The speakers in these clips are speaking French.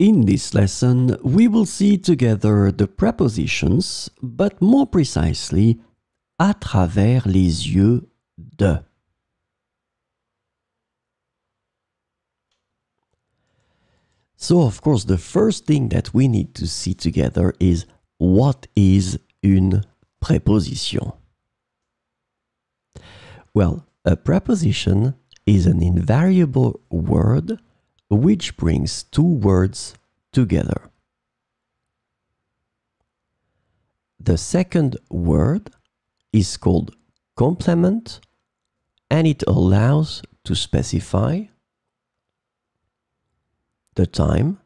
In this lesson, we will see together the prepositions, but more precisely, à travers les yeux de. So, of course, the first thing that we need to see together is what is une preposition? Well, a preposition is an invariable word which brings two words together. The second word is called complement and it allows to specify the time,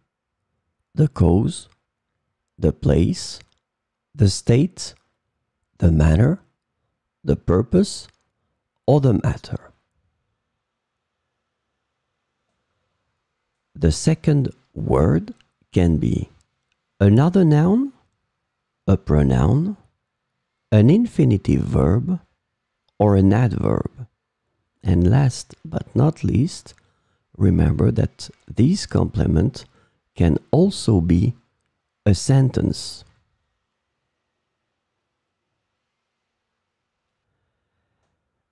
the cause, the place, the state, the manner, the purpose, or the matter. The second word can be another noun, a pronoun, an infinitive verb, or an adverb. And last but not least, remember that this complement can also be a sentence.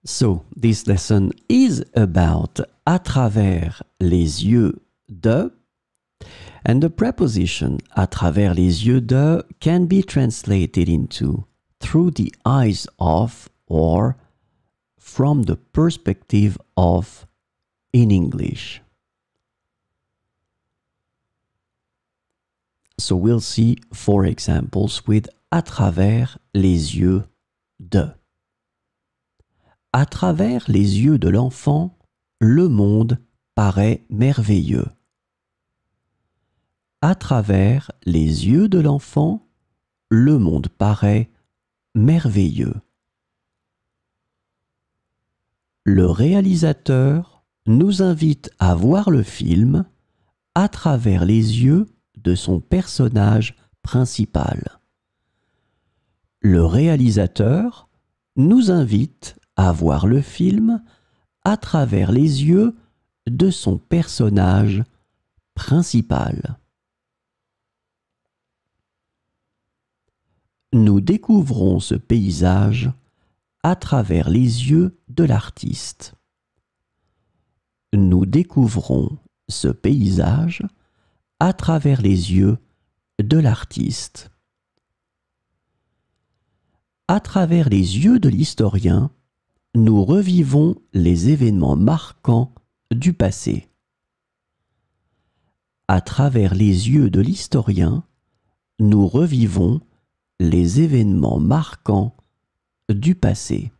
So, this lesson is about à travers les yeux de and the preposition à travers les yeux de can be translated into through the eyes of or from the perspective of in English. So we'll see four examples with à travers les yeux de. À travers les yeux de l'enfant, le monde paraît merveilleux. À travers les yeux de l'enfant, le monde paraît merveilleux. Le réalisateur nous invite à voir le film à travers les yeux de son personnage principal. Le réalisateur nous invite à voir le film à travers les yeux de son personnage principal. Nous découvrons ce paysage à travers les yeux de l'artiste. Nous découvrons ce paysage à travers les yeux de l'artiste. À travers les yeux de l'historien, nous revivons les événements marquants du passé. À travers les yeux de l'historien, nous revivons les événements marquants du passé.